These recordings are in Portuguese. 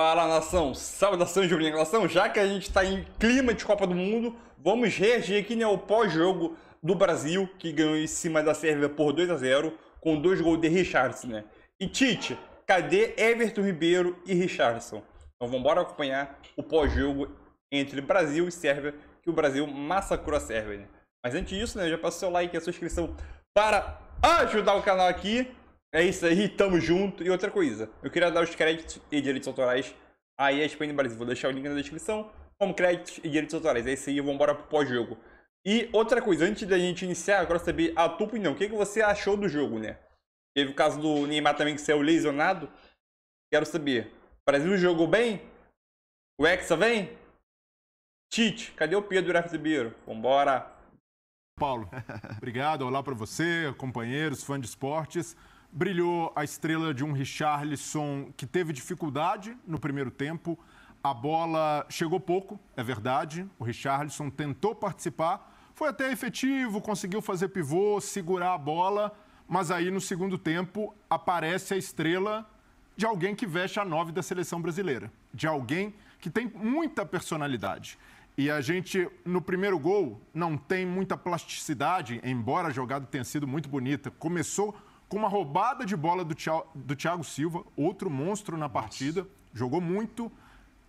Fala nação, saudação de nação, já que a gente está em clima de Copa do Mundo, vamos reagir aqui né, ao pós-jogo do Brasil, que ganhou em cima da Sérvia por 2 a 0 com dois gols de Richardson, né? E Tite, cadê Everton Ribeiro e Richardson? Então vamos acompanhar o pós-jogo entre Brasil e Sérvia, que o Brasil massacrou a Sérvia, né? Mas antes disso, né, já passa o seu like e a sua inscrição para ajudar o canal aqui. É isso aí, tamo junto. E outra coisa, eu queria dar os créditos e direitos autorais à ESPN Brasil. Vou deixar o link na descrição, como créditos e direitos autorais. É isso aí, vamos embora pro pós-jogo. E outra coisa, antes da gente iniciar, eu quero saber a tua opinião. O que, que você achou do jogo, né? Teve o caso do Neymar também que saiu lesionado. Quero saber, o Brasil jogou bem? O Hexa vem? Tite, cadê o Pedro Iraque Ribeiro? Vambora! Paulo, obrigado, olá para você, companheiros, fãs de esportes brilhou a estrela de um Richarlison que teve dificuldade no primeiro tempo. A bola chegou pouco, é verdade. O Richarlison tentou participar, foi até efetivo, conseguiu fazer pivô, segurar a bola, mas aí no segundo tempo aparece a estrela de alguém que veste a nove da seleção brasileira, de alguém que tem muita personalidade. E a gente, no primeiro gol, não tem muita plasticidade, embora a jogada tenha sido muito bonita. Começou com uma roubada de bola do, do Thiago Silva, outro monstro na partida, Nossa. jogou muito.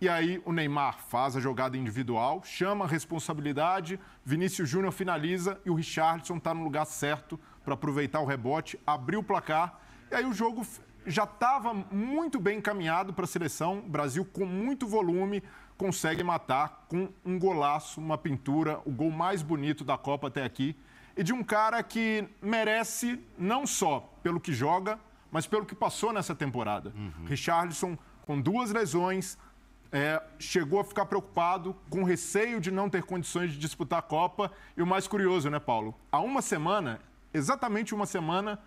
E aí o Neymar faz a jogada individual, chama a responsabilidade, Vinícius Júnior finaliza e o Richardson está no lugar certo para aproveitar o rebote, abrir o placar. E aí o jogo já estava muito bem encaminhado para a seleção. Brasil com muito volume consegue matar com um golaço, uma pintura, o gol mais bonito da Copa até aqui. E de um cara que merece não só pelo que joga, mas pelo que passou nessa temporada. Uhum. Richarlison, com duas lesões, é, chegou a ficar preocupado, com receio de não ter condições de disputar a Copa. E o mais curioso, né, Paulo? Há uma semana, exatamente uma semana,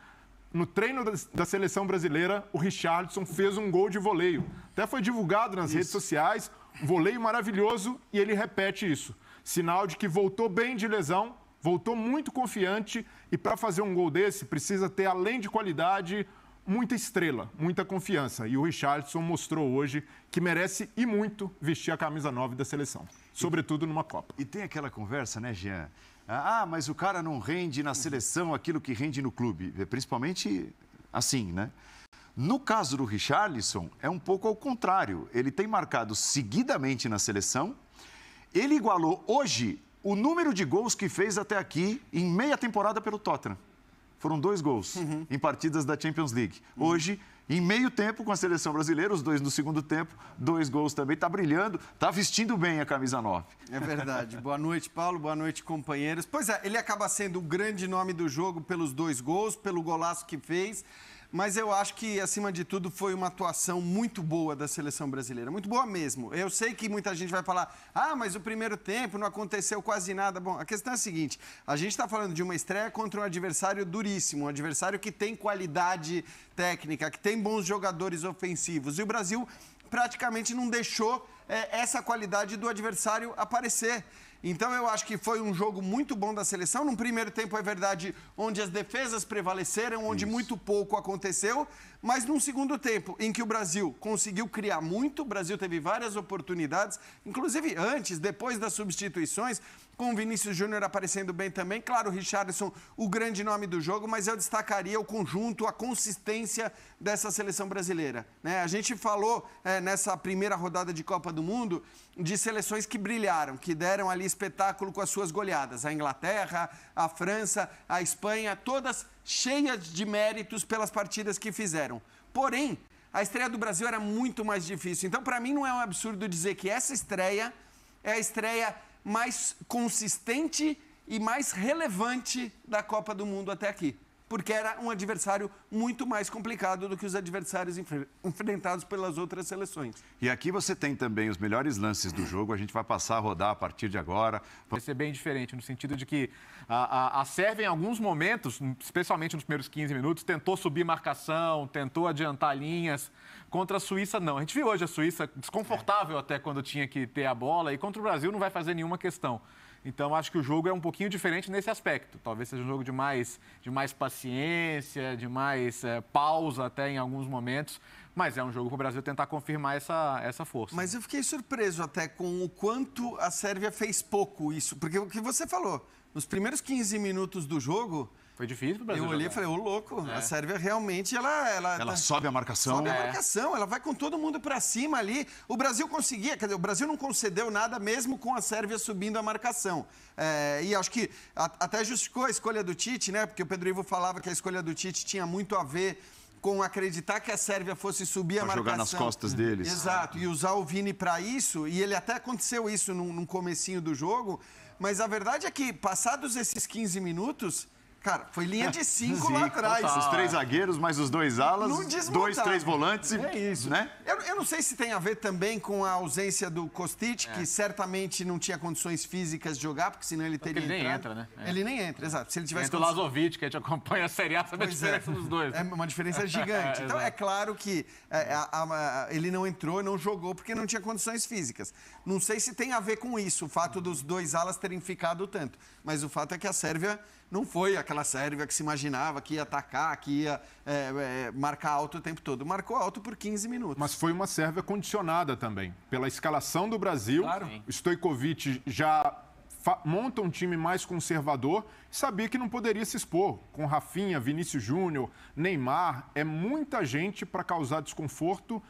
no treino da seleção brasileira, o Richardson fez um gol de voleio. Até foi divulgado nas isso. redes sociais, um voleio maravilhoso, e ele repete isso. Sinal de que voltou bem de lesão, voltou muito confiante e para fazer um gol desse, precisa ter, além de qualidade, muita estrela, muita confiança. E o Richardson mostrou hoje que merece e muito vestir a camisa 9 da seleção, sobretudo numa Copa. E tem aquela conversa, né, Jean? Ah, ah, mas o cara não rende na seleção aquilo que rende no clube. É, principalmente assim, né? No caso do Richarlison, é um pouco ao contrário. Ele tem marcado seguidamente na seleção. Ele igualou hoje o número de gols que fez até aqui em meia temporada pelo Tottenham. Foram dois gols uhum. em partidas da Champions League. Uhum. Hoje, em meio tempo com a seleção brasileira, os dois no segundo tempo, dois gols também. Está brilhando, está vestindo bem a camisa 9. É verdade. Boa noite, Paulo. Boa noite, companheiros. Pois é, ele acaba sendo o grande nome do jogo pelos dois gols, pelo golaço que fez. Mas eu acho que, acima de tudo, foi uma atuação muito boa da seleção brasileira. Muito boa mesmo. Eu sei que muita gente vai falar, ah, mas o primeiro tempo não aconteceu quase nada. Bom, a questão é a seguinte: a gente está falando de uma estreia contra um adversário duríssimo, um adversário que tem qualidade técnica, que tem bons jogadores ofensivos. E o Brasil praticamente não deixou é, essa qualidade do adversário aparecer. Então eu acho que foi um jogo muito bom da seleção. Num primeiro tempo, é verdade, onde as defesas prevaleceram, onde Isso. muito pouco aconteceu. Mas num segundo tempo, em que o Brasil conseguiu criar muito, o Brasil teve várias oportunidades, inclusive antes, depois das substituições com o Vinícius Júnior aparecendo bem também. Claro, o Richardson, o grande nome do jogo, mas eu destacaria o conjunto, a consistência dessa seleção brasileira. Né? A gente falou é, nessa primeira rodada de Copa do Mundo de seleções que brilharam, que deram ali espetáculo com as suas goleadas. A Inglaterra, a França, a Espanha, todas cheias de méritos pelas partidas que fizeram. Porém, a estreia do Brasil era muito mais difícil. Então, para mim, não é um absurdo dizer que essa estreia é a estreia mais consistente e mais relevante da Copa do Mundo até aqui porque era um adversário muito mais complicado do que os adversários enf enfrentados pelas outras seleções. E aqui você tem também os melhores lances do jogo, a gente vai passar a rodar a partir de agora. Vai ser bem diferente, no sentido de que a, a, a Sérvia, em alguns momentos, especialmente nos primeiros 15 minutos, tentou subir marcação, tentou adiantar linhas. Contra a Suíça, não. A gente viu hoje a Suíça desconfortável é. até quando tinha que ter a bola, e contra o Brasil não vai fazer nenhuma questão. Então acho que o jogo é um pouquinho diferente nesse aspecto. Talvez seja um jogo de mais, de mais paciência, de mais é, pausa até em alguns momentos. Mas é um jogo para o Brasil tentar confirmar essa, essa força. Mas eu fiquei surpreso até com o quanto a Sérvia fez pouco isso. Porque o que você falou, nos primeiros 15 minutos do jogo, foi difícil pro Brasil. Eu olhei e falei, ô louco, é. a Sérvia realmente ela. Ela, ela tá... sobe a marcação. Sobe é. a marcação, ela vai com todo mundo para cima ali. O Brasil conseguia, quer dizer, o Brasil não concedeu nada mesmo com a Sérvia subindo a marcação. É, e acho que a, até justificou a escolha do Tite, né? Porque o Pedro Ivo falava que a escolha do Tite tinha muito a ver com acreditar que a Sérvia fosse subir pra a marcação. jogar nas costas deles. Exato, e usar o Vini para isso, e ele até aconteceu isso num, num comecinho do jogo, mas a verdade é que, passados esses 15 minutos, Cara, foi linha de cinco lá atrás. Os três zagueiros, mais os dois alas, dois, três volantes. É isso. Né? Eu, eu, não sei se tem a ver também com a ausência do Kostic, é. que certamente não tinha condições físicas de jogar, porque senão ele teria ele entrado. nem entra, né? É. Ele nem entra, exato. Se ele tivesse... Entra cons... o Lazovic, que a gente acompanha a Série A, sabe a é. diferença é. dos dois. Né? É uma diferença é, gigante. então, é claro que é, a, a, ele não entrou, não jogou, porque não tinha condições físicas. Não sei se tem a ver com isso, o fato dos dois alas terem ficado tanto. Mas o fato é que a Sérvia não foi aquela aquela sérvia que se imaginava que ia atacar, que ia é, é, marcar alto o tempo todo. Marcou alto por 15 minutos. Mas foi uma sérvia condicionada também. Pela escalação do Brasil, claro. Stojkovic já monta um time mais conservador, sabia que não poderia se expor. Com Rafinha, Vinícius Júnior, Neymar, é muita gente para causar desconforto.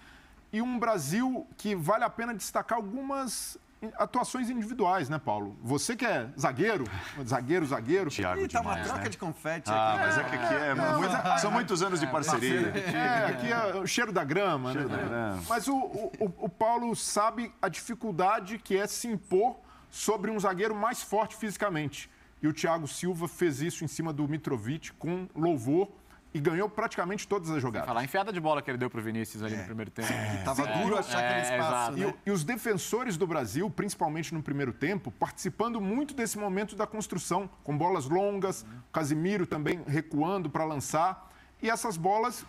E um Brasil que vale a pena destacar algumas atuações individuais, né, Paulo? Você que é zagueiro, zagueiro, zagueiro. Thiago Ih, tá demais, uma troca né? de confete ah, aqui. mas é que aqui é, muito, é- são muitos anos de é, parceria. É, é, aqui é o cheiro da grama, né? cheiro né? Da grama. Mas o, o, o Paulo sabe a dificuldade que é se impor sobre um zagueiro mais forte fisicamente. E o Thiago Silva fez isso em cima do Mitrovic com louvor e ganhou praticamente todas as jogadas. Sem falar a enfiada de bola que ele deu para o Vinícius ali é. no primeiro tempo. É. Tava é. duro achar aquele é, espaço. Né? E, e, os defensores do Brasil, principalmente no primeiro tempo, participando muito desse momento da construção, com bolas longas, Casimiro também recuando para lançar. E essas bolas,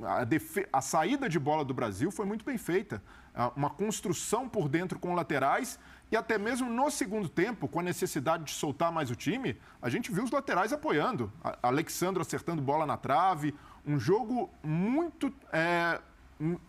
a, a saída de bola do Brasil foi muito bem feita. Uma construção por dentro com laterais e até mesmo no segundo tempo, com a necessidade de soltar mais o time, a gente viu os laterais apoiando. Alexandre Alexandro acertando bola na trave. Um jogo muito é,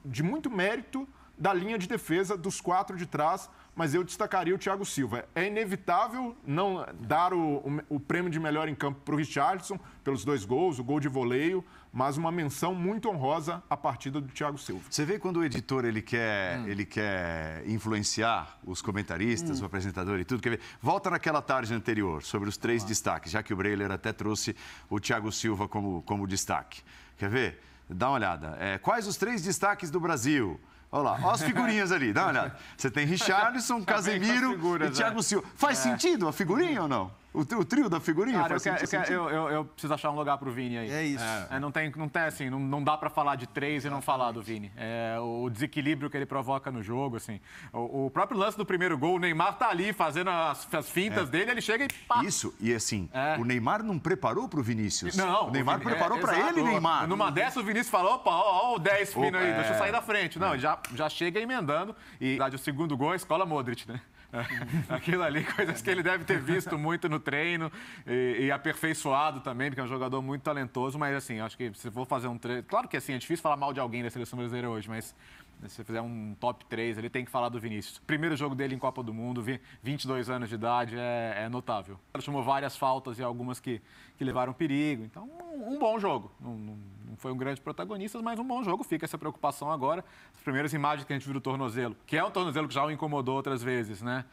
de muito mérito da linha de defesa dos quatro de trás, mas eu destacaria o Thiago Silva. É inevitável não dar o, o, o prêmio de melhor em campo para o Richardson, pelos dois gols, o gol de voleio, mas uma menção muito honrosa a partida do Thiago Silva. Você vê quando o editor ele quer, hum. ele quer influenciar os comentaristas, hum. o apresentador e tudo. Quer ver? Volta naquela tarde anterior, sobre os três ah. destaques, já que o Breiler até trouxe o Thiago Silva como, como destaque. Quer ver? Dá uma olhada. É, quais os três destaques do Brasil? Olha lá, olha as figurinhas ali, dá uma olhada. Você tem Richarlison, tá Casemiro figura, e Thiago é. Silva. Faz é. sentido a figurinha ou não? O, o trio da figurinha Cara, faz eu, sentido? Eu, eu, eu, preciso achar um lugar pro Vini aí. É isso. É. É, não, tem, não tem, assim, não, não dá para falar de três e não falar do Vini. É, o desequilíbrio que ele provoca no jogo, assim. O, o, próprio lance do primeiro gol, o Neymar tá ali fazendo as, as fintas é. dele, ele chega e pá. Isso, e assim, o Neymar não preparou pro Vinícius. Não. O Neymar o Vini, preparou para ele, Neymar. Numa dessa, o Vinícius falou, opa, ó, ó o 10 fino aí, deixa eu sair da frente. Não, já já, chega emendando. E lá de o segundo gol, é a escola Modric, né? É, aquilo ali, coisas que ele deve ter visto muito no treino e, e, aperfeiçoado também, porque é um jogador muito talentoso. Mas, assim, acho que se for fazer um treino. Claro que, assim, é difícil falar mal de alguém da seleção brasileira hoje, mas se você fizer um top 3, ele tem que falar do Vinícius. Primeiro jogo dele em Copa do Mundo, 22 anos de idade, é, é notável. Ele chamou várias faltas e algumas que, que levaram perigo. Então, um, um bom jogo. Um, um foi um grande protagonista, mas um bom jogo. Fica essa preocupação agora. As primeiras imagens que a gente viu do tornozelo, que é um tornozelo que já o incomodou outras vezes, né?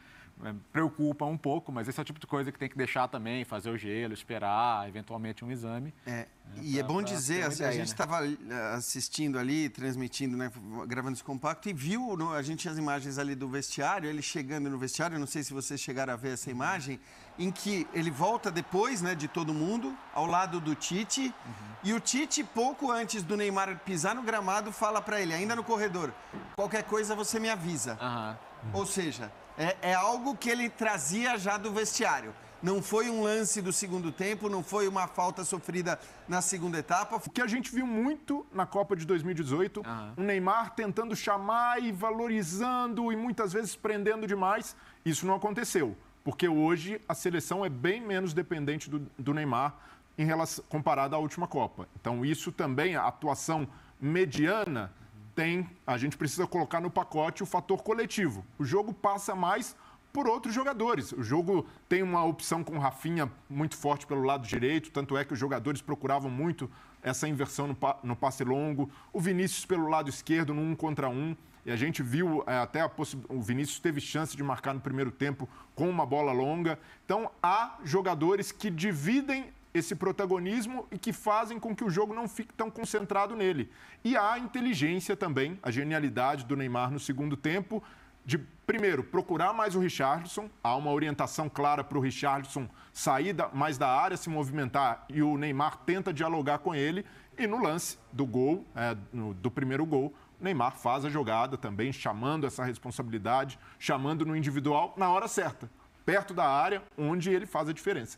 É, preocupa um pouco, mas esse é o tipo de coisa que tem que deixar também, fazer o gelo, esperar, eventualmente um exame. É, né, e é pra, é bom dizer, assim, a, ideia, a, gente estava né? Eh, assistindo ali, transmitindo, né, gravando esse compacto e viu, no, a gente tinha as imagens ali do vestiário, ele chegando no vestiário, não sei se vocês chegaram a ver essa imagem, em que ele volta depois né, de todo mundo, ao lado do Tite, uhum. e o Tite, pouco antes do Neymar pisar no gramado, fala para ele, ainda no corredor, qualquer coisa você me avisa. Uhum. Ou seja, é, é algo que ele trazia já do vestiário. Não foi um lance do segundo tempo, não foi uma falta sofrida na segunda etapa. O que a gente viu muito na Copa de 2018, uhum. Ah. o Neymar tentando chamar e valorizando e muitas vezes prendendo demais. Isso não aconteceu, porque hoje a seleção é bem menos dependente do, do Neymar em relação, comparada à última Copa. Então isso também, a atuação mediana tem, a gente precisa colocar no pacote o fator coletivo. O jogo passa mais por outros jogadores. O jogo tem uma opção com Rafinha muito forte pelo lado direito, tanto é que os jogadores procuravam muito essa inversão no, no passe longo. O Vinícius pelo lado esquerdo, no um contra um. E a gente viu é, até o Vinícius teve chance de marcar no primeiro tempo com uma bola longa. Então há jogadores que dividem esse protagonismo e que fazem com que o jogo não fique tão concentrado nele. E há a inteligência também, a genialidade do Neymar no segundo tempo, de primeiro procurar mais o Richardson, há uma orientação clara para o Richardson sair mais da área, se movimentar e o Neymar tenta dialogar com ele. E no lance do gol, é, no, do primeiro gol, Neymar faz a jogada também, chamando essa responsabilidade, chamando no individual na hora certa, perto da área onde ele faz a diferença.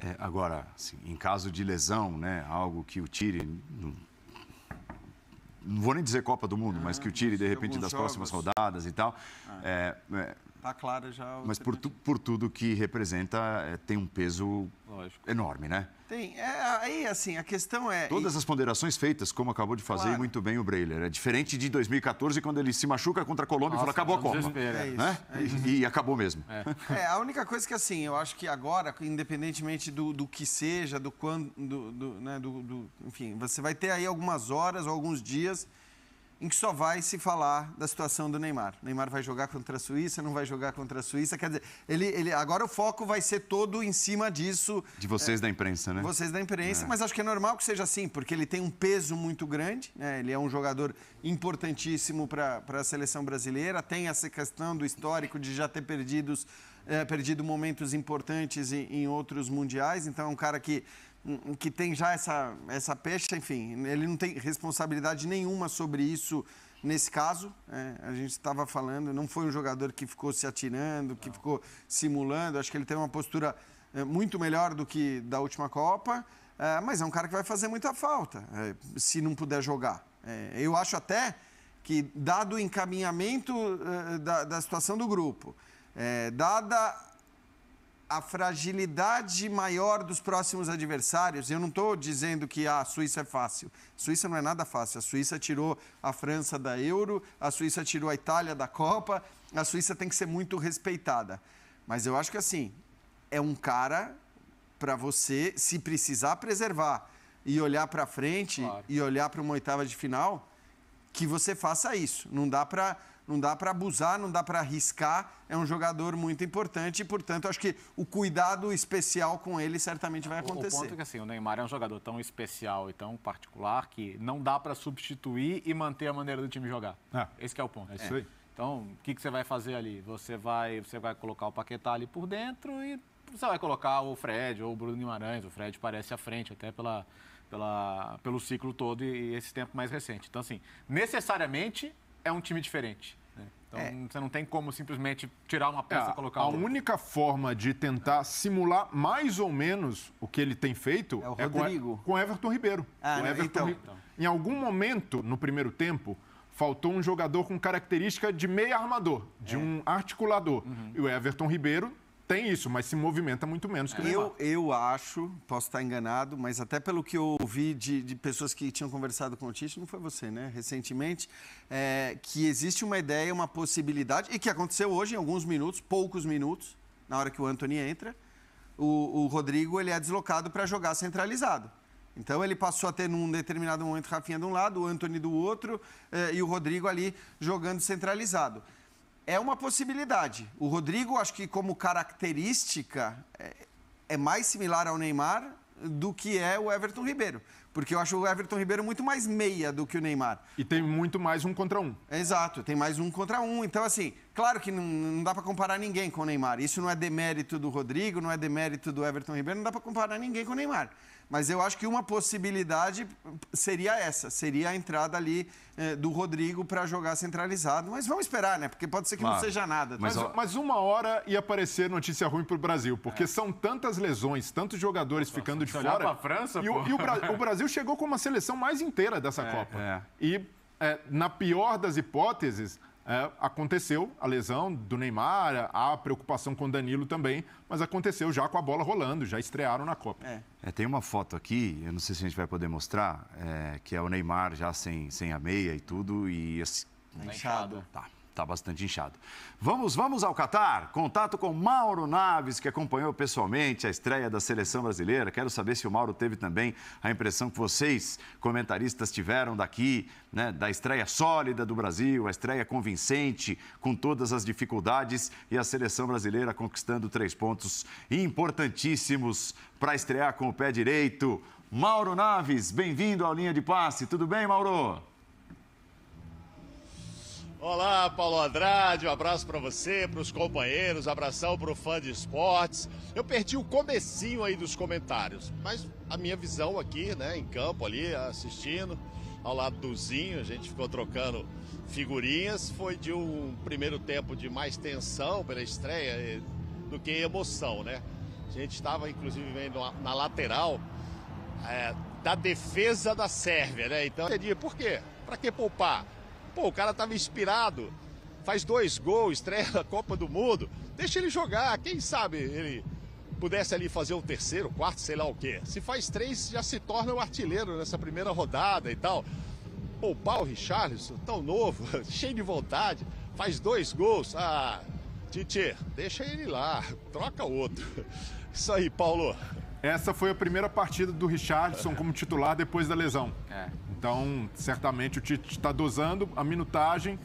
É, agora, assim, em caso de lesão, né, algo que o tire, não, não vou nem dizer Copa do Mundo, ah, mas que o tire de repente das jogos. próximas rodadas e tal, ah. é, é, Está clara já. Mas por, tu, por tudo que representa, é, tem um peso Lógico. enorme, né? Tem. É, aí, assim, a questão é. Todas as ponderações feitas, como acabou de fazer claro. muito bem o Breiler. É diferente de 2014, quando ele se machuca contra a Colômbia Nossa, e fala acabou a é Copa. É isso, né? é isso. É e, e, acabou mesmo. É. é. a única coisa que, assim, eu acho que agora, independentemente do, do que seja, do quando. Do, do, né, do, do, enfim, você vai ter aí algumas horas ou alguns dias em que só vai se falar da situação do Neymar. O Neymar vai jogar contra a Suíça, não vai jogar contra a Suíça. Quer dizer, ele, ele, agora o foco vai ser todo em cima disso. De vocês é, da imprensa, né? Vocês da imprensa, é. mas acho que é normal que seja assim, porque ele tem um peso muito grande, né? ele é um jogador importantíssimo para a seleção brasileira, tem essa questão do histórico de já ter perdidos, é, perdido momentos importantes em, em outros mundiais, então é um cara que que tem já essa, essa pecha, enfim, ele não tem responsabilidade nenhuma sobre isso nesse caso. É, a gente estava falando, não foi um jogador que ficou se atirando, que não. ficou simulando. Acho que ele tem uma postura é, muito melhor do que da última Copa, é, mas é um cara que vai fazer muita falta é, se não puder jogar. É, eu acho até que, dado o encaminhamento da, da situação do grupo, dada a fragilidade maior dos próximos adversários, eu não estou dizendo que ah, a Suíça é fácil. Suíça não é nada fácil. A Suíça tirou a França da Euro, a Suíça tirou a Itália da Copa. A Suíça tem que ser muito respeitada. Mas eu acho que assim, é um cara para você, se precisar preservar e olhar para frente claro. e olhar para uma oitava de final, que você faça isso. Não dá para não dá para abusar, não dá para arriscar. É um jogador muito importante e, portanto, acho que o cuidado especial com ele certamente vai acontecer. O, o ponto é que assim, o Neymar é um jogador tão especial e tão particular que não dá para substituir e manter a maneira do time jogar. Ah. Esse é o ponto. É isso aí. Então, o que, que você vai fazer ali? Você vai, você vai colocar o Paquetá ali por dentro e você vai colocar o Fred ou o Bruno Guimarães. O Fred parece à frente, até pela, pela, pelo ciclo todo e, e esse tempo mais recente. Então, assim, necessariamente é um time diferente. Né? Então é. você não tem como simplesmente tirar uma peça é, e ah, colocar A outra. única forma de tentar simular mais ou menos o que ele tem feito é, é com, com Everton Ribeiro. Ah, com não, né? Everton então. Ri... Em algum momento no primeiro tempo, faltou um jogador com característica de meia armador, de é. um articulador. Uhum. E o Everton Ribeiro tem isso, mas se movimenta muito menos que o Neymar. Eu, eu acho, posso estar enganado, mas até pelo que eu ouvi de, de pessoas que tinham conversado com o Tite, não foi você, né? Recentemente, é, que existe uma ideia, uma possibilidade, e que aconteceu hoje em alguns minutos, poucos minutos, na hora que o Anthony entra, o, o Rodrigo ele é deslocado para jogar centralizado. Então ele passou a ter num determinado momento Rafinha de um lado, o Anthony do outro eh, e o Rodrigo ali jogando centralizado é uma possibilidade. O Rodrigo, acho que como característica, é, é mais similar ao Neymar do que é o Everton Ribeiro. Porque eu acho o Everton Ribeiro muito mais meia do que o Neymar. E tem muito mais um contra um. Exato, tem mais um contra um. Então, assim, claro que não, não dá para comparar ninguém com o Neymar. Isso não é demérito do Rodrigo, não é demérito do Everton Ribeiro, não dá para comparar ninguém com o Neymar. Mas eu acho que uma possibilidade seria essa, seria a entrada ali eh, do Rodrigo para jogar centralizado. Mas vamos esperar, né? Porque pode ser que claro. não seja nada. Tá? Mas, mas, mas, uma hora ia aparecer notícia ruim para o Brasil, porque é. são tantas lesões, tantos jogadores Nossa, ficando de fora. Pra França, e, o, e o, Bra o, Brasil chegou com uma seleção mais inteira dessa é, Copa. É. E é, na pior das hipóteses, é, aconteceu a lesão do Neymar, a preocupação com o Danilo também, mas aconteceu já com a bola rolando, já estrearam na Copa. É. É, tem uma foto aqui, eu não sei se a gente vai poder mostrar, é, que é o Neymar já sem, sem a meia e tudo, e... Esse... Tá inchado. Tá, Está bastante inchado. Vamos, vamos ao Catar. Contato com Mauro Naves, que acompanhou pessoalmente a estreia da seleção brasileira. Quero saber se o Mauro teve também a impressão que vocês, comentaristas, tiveram daqui, né, da estreia sólida do Brasil, a estreia convincente, com todas as dificuldades e a seleção brasileira conquistando três pontos importantíssimos para estrear com o pé direito. Mauro Naves, bem-vindo à Linha de Passe. Tudo bem, Mauro? Olá, Paulo Andrade, um abraço para você, para os companheiros, abração para o fã de esportes. Eu perdi o comecinho aí dos comentários, mas a minha visão aqui, né, em campo ali, assistindo, ao lado do Zinho, a gente ficou trocando figurinhas, foi de um primeiro tempo de mais tensão pela estreia eh, do que emoção, né? A gente estava, inclusive, vendo na lateral é, da defesa da Sérvia, né? Então, eu entendi, por quê? Para que poupar? Pô, o cara tava inspirado, faz dois gols, estreia na Copa do Mundo. Deixa ele jogar, quem sabe ele pudesse ali fazer um terceiro, quarto, sei lá o quê. Se faz três, já se torna o um artilheiro nessa primeira rodada e tal. Pô, o Richarlison, tão novo, cheio de vontade, faz dois gols. Ah, Titi, deixa ele lá, troca outro. Isso aí, Paulo. Essa foi a primeira partida do Richardson como titular depois da lesão. É. Então, certamente o Tite está dosando a minutagem.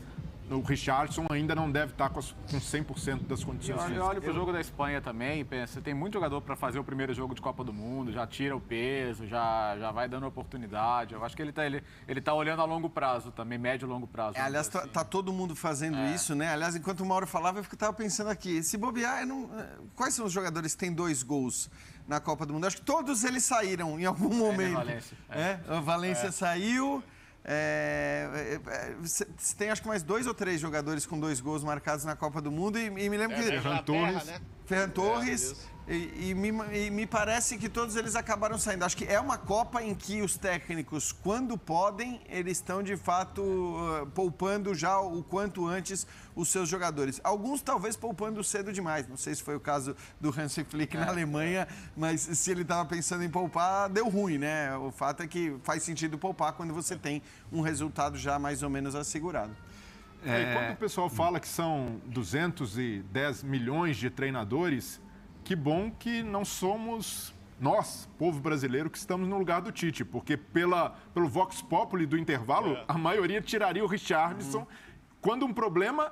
O Richardson ainda não deve estar com, as, com 100% das condições físicas. Eu olho para o jogo da Espanha também, Você tem muito jogador para fazer o primeiro jogo de Copa do Mundo, já tira o peso, já, já vai dando oportunidade. Eu acho que ele está ele, ele tá olhando a longo prazo também, médio e longo prazo. É, aliás, está tá assim. tá todo mundo fazendo é. isso, né? Aliás, enquanto o Mauro falava, eu estava pensando aqui, se bobear, não... quais são os jogadores que têm dois gols? na Copa do Mundo. Acho que todos eles saíram em algum é, né, momento. É, Valência. É. É. Valência é. saiu. É, tem acho que mais dois ou três jogadores com dois gols marcados na Copa do Mundo. E, e me lembro que. Ferran Terra, Né? Ferran Torres. E, e, me, e, me, parece que todos eles acabaram saindo. Acho que é uma Copa em que os técnicos, quando podem, eles estão de fato uh, poupando já o quanto antes os seus jogadores. Alguns talvez poupando cedo demais. Não sei se foi o caso do Hansi Flick na é. Alemanha, mas se ele estava pensando em poupar, deu ruim, né? O fato é que faz sentido poupar quando você é. tem um resultado já mais ou menos assegurado. É... E quando o pessoal fala que são 210 milhões de treinadores, que bom que não somos nós, povo brasileiro, que estamos no lugar do Tite, porque pela, pelo Vox Populi do intervalo, é. a maioria tiraria o Richardson. Quando um problema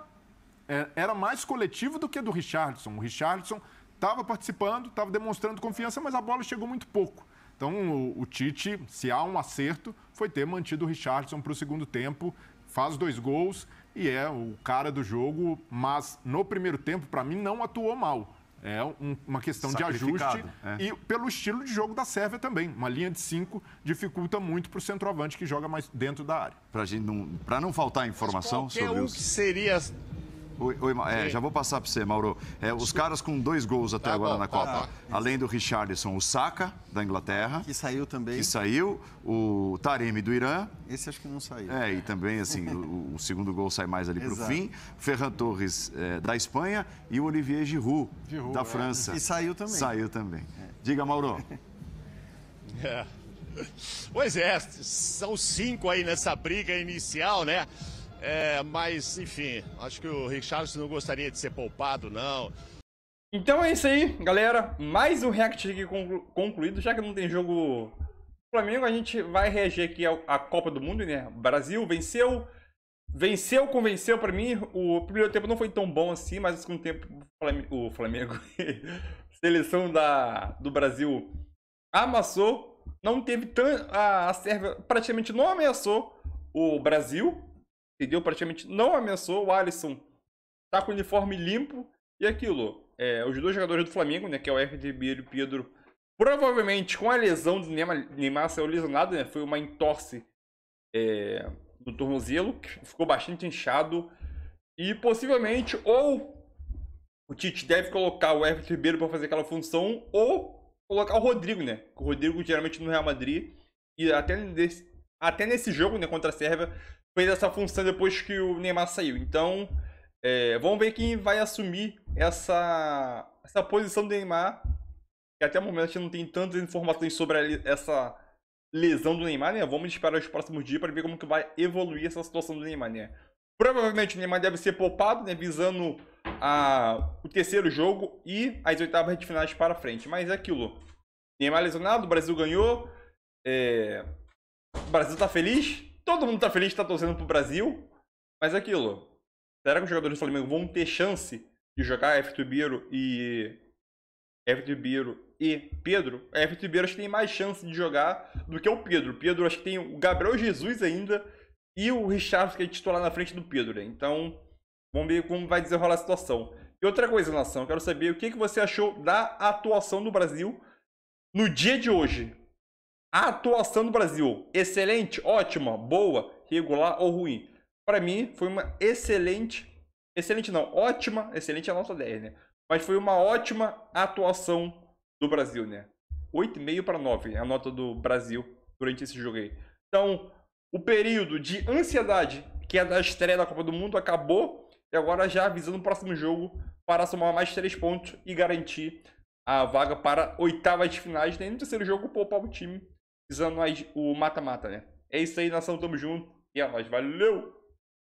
é, era mais coletivo do que do Richardson. O Richardson estava participando, estava demonstrando confiança, mas a bola chegou muito pouco. Então, o, o Tite, se há um acerto, foi ter mantido o Richardson para o segundo tempo, faz dois gols e é o cara do jogo, mas no primeiro tempo, para mim, não atuou mal é um, uma questão de ajuste. É. E pelo estilo de jogo da Sérvia também. Uma linha de cinco dificulta muito para o centroavante que joga mais dentro da área. Para não, não faltar informação sobre um os... que seria Oi, oi é, já vou passar para você, Mauro. É, os caras com dois gols até tá agora bom, na tá Copa. Lá. Além do Richardson, o Saka, da Inglaterra. Que saiu também. Que saiu. O Taremi, do Irã. Esse acho que não saiu. É, e também, assim, o, o, segundo gol sai mais ali para o fim. Ferran Torres, é, da Espanha. E o Olivier Giroud, Giroud da é. França. E saiu também. Saiu também. É. Diga, Mauro. É. Pois é, são cinco aí nessa briga inicial, né? É, mas, enfim, acho que o Richardson não gostaria de ser poupado, não. Então é isso aí, galera. Mais um react aqui conclu concluído. Já que não tem jogo Flamengo, a gente vai reagir aqui a, Copa do Mundo, né? Brasil venceu. Venceu, convenceu para mim. O primeiro tempo não foi tão bom assim, mas o segundo tempo o Flamengo, seleção da, do Brasil, amassou. Não teve tanto. A Sérvia praticamente não ameaçou o Brasil entendeu? Praticamente não ameaçou. O Alisson tá com o uniforme limpo. E é aquilo, é, os dois jogadores do Flamengo, né, que é o RD Ribeiro e o Pedro, provavelmente com a lesão do Neymar, Neymar saiu lesionado, né, foi uma entorse é, do tornozelo, que ficou bastante inchado. E possivelmente, ou o Tite deve colocar o Everton Ribeiro para fazer aquela função, ou colocar o Rodrigo, né? O Rodrigo geralmente no Real Madrid. E até nesse, até nesse jogo, né, contra a Sérvia, fez essa função depois que o Neymar saiu. Então, é, vamos ver quem vai assumir essa, essa posição do Neymar. Que até o momento a gente não tem tantas informações sobre a, essa lesão do Neymar, né? Vamos esperar os próximos dias para ver como que vai evoluir essa situação do Neymar, né? Provavelmente o Neymar deve ser poupado, né? Visando a, o terceiro jogo e as oitavas de finais para frente. Mas é aquilo. Neymar lesionado, o Brasil ganhou. É, o Brasil está feliz, todo mundo tá feliz que tá torcendo pro Brasil, mas é aquilo. Será que os jogadores do Flamengo vão ter chance de jogar F. Tubiro e. F. Tubiro e Pedro? A F. Tubiro acho que tem mais chance de jogar do que o Pedro. O Pedro acho que tem o Gabriel Jesus ainda e o Richard que é titular na frente do Pedro. Né? Então, vamos ver como vai desenrolar a situação. E outra coisa, Nação, quero saber o que, que você achou da atuação do Brasil no dia de hoje. A atuação do Brasil, excelente, ótima, boa, regular ou ruim? Para mim, foi uma excelente, excelente não, ótima, excelente é a nota 10, né? Mas foi uma ótima atuação do Brasil, né? 8,5 para 9 a nota do Brasil durante esse jogo aí. Então, o período de ansiedade, que é da estreia da Copa do Mundo, acabou. E agora já avisando o próximo jogo para somar mais 3 pontos e garantir a vaga para oitavas de finais. Nem né? no terceiro jogo poupar o time visando o mata-mata, né? É isso aí, nação, tamo junto. E é nóis, valeu!